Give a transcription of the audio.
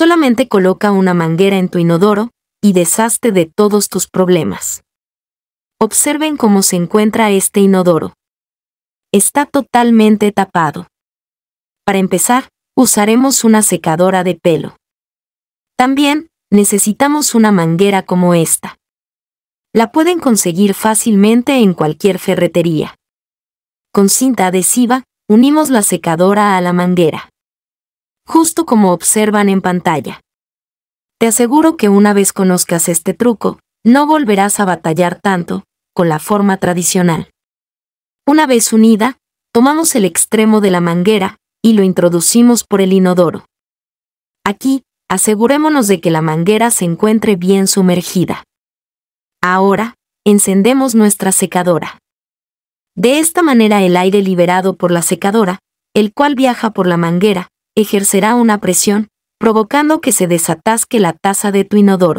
Solamente coloca una manguera en tu inodoro y deshazte de todos tus problemas. Observen cómo se encuentra este inodoro. Está totalmente tapado. Para empezar, usaremos una secadora de pelo. También, necesitamos una manguera como esta. La pueden conseguir fácilmente en cualquier ferretería. Con cinta adhesiva, unimos la secadora a la manguera justo como observan en pantalla. Te aseguro que una vez conozcas este truco, no volverás a batallar tanto con la forma tradicional. Una vez unida, tomamos el extremo de la manguera y lo introducimos por el inodoro. Aquí, asegurémonos de que la manguera se encuentre bien sumergida. Ahora, encendemos nuestra secadora. De esta manera el aire liberado por la secadora, el cual viaja por la manguera, ejercerá una presión, provocando que se desatasque la taza de tu inodoro.